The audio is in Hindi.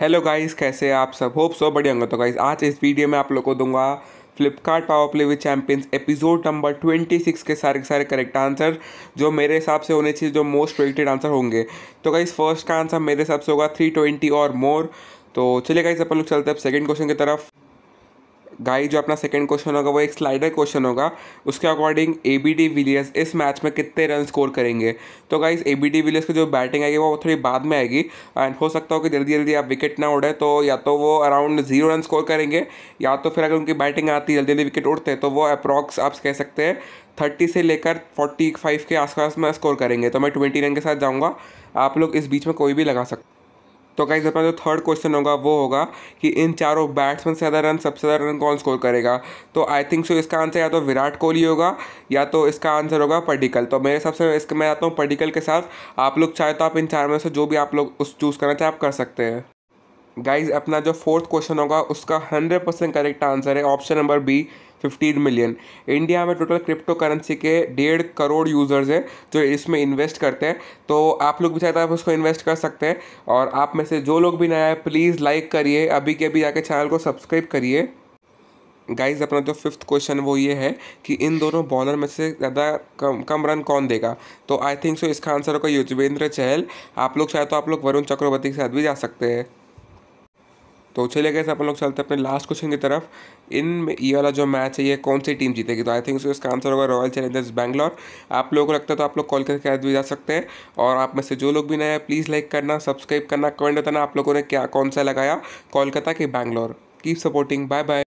हेलो गाइस कैसे आप सब होप सो बढ़िया होंगे तो गाइस आज इस वीडियो में आप लोगों को दूंगा Flipkart power play with champions episode number 26 के सारे के सारे करेक्ट आंसर जो मेरे हिसाब से होने चाहिए जो मोस्ट रिलेटेड आंसर होंगे तो गाइस फर्स्ट का आंसर मेरे हिसाब से होगा ट्वेंटी और मोर तो चलिए गाइस अपन लोग चलते हैं अब क्वेश्चन की तरफ गाई जो अपना सेकंड क्वेश्चन होगा वो एक स्लाइडर क्वेश्चन होगा उसके according A B de Villiers इस मैच में कितने रन स्कोर करेंगे तो guys A B de Villiers की जो बैटिंग आएगी वो थोड़ी बाद में आएगी एंड हो सकता हो कि जल्दी जल्दी आप विकेट ना उड़े तो या तो वो अराउंड जीरो रन स्कोर करेंगे या तो फिर अगर उनकी बैटिंग आती है जल्दी जल्दी विकेट उड़ते तो वो अप्रॉक्स आप कह सकते हैं थर्टी से लेकर फोर्टी फाइव के आसपास में स्कोर करेंगे तो मैं ट्वेंटी रन के साथ जाऊँगा आप लोग इस बीच में कोई भी लगा सकते तो गाइज अपना जो थर्ड क्वेश्चन होगा वो होगा कि इन चारों बैट्समैन से ज़्यादा रन सबसे ज़्यादा रन कौन स्कोर करेगा तो आई थिंक सो इसका आंसर या तो विराट कोहली होगा या तो इसका आंसर होगा पर्डिकल तो मेरे हिसाब से इसका मैं आता हूँ पर्डिकल के साथ आप लोग चाहे तो आप इन चार में से जो भी आप लोग उस चूज़ करना चाहे आप कर सकते हैं गाइज अपना जो फोर्थ क्वेश्चन होगा उसका हंड्रेड परसेंट करेक्ट आंसर है option number B fifteen million India में टोटल क्रिप्टो करेंसी के डेढ़ करोड़ यूज़र्स हैं जो इसमें इन्वेस्ट करते हैं तो आप लोग भी चाहते हैं आप उसको इन्वेस्ट कर सकते हैं और आप में से जो लोग भी नया है प्लीज़ लाइक करिए अभी के अभी जाके चैनल को सब्सक्राइब करिए गाइज अपना जो फिफ्थ क्वेश्चन वो ये है कि इन दोनों बॉलर में से ज़्यादा कम कम रन कौन देगा तो आई थिंक सो इसका आंसर होगा युजवेंद्र चहल आप लोग चाहे तो आप लोग वरुण चक्रवर्ती के साथ भी जा सकते हैं तो चलिए गए अपन लोग चलते अपने लास्ट क्वेश्चन की तरफ इन ये वाला जो मैच है ये कौन सी टीम जीतेगी तो आई थिंक इसका आंसर होगा रॉयल चैलेंजर्स बैंगलोर आप लोगों को लगता है तो आप लोग कॉल करके भी जा सकते हैं और आप में से जो लोग भी नए हैं प्लीज़ लाइक करना सब्सक्राइब करना कमेंट बताना आप लोगों ने क्या कौन सा लगाया कोलकाता के Bangalore keep supporting bye bye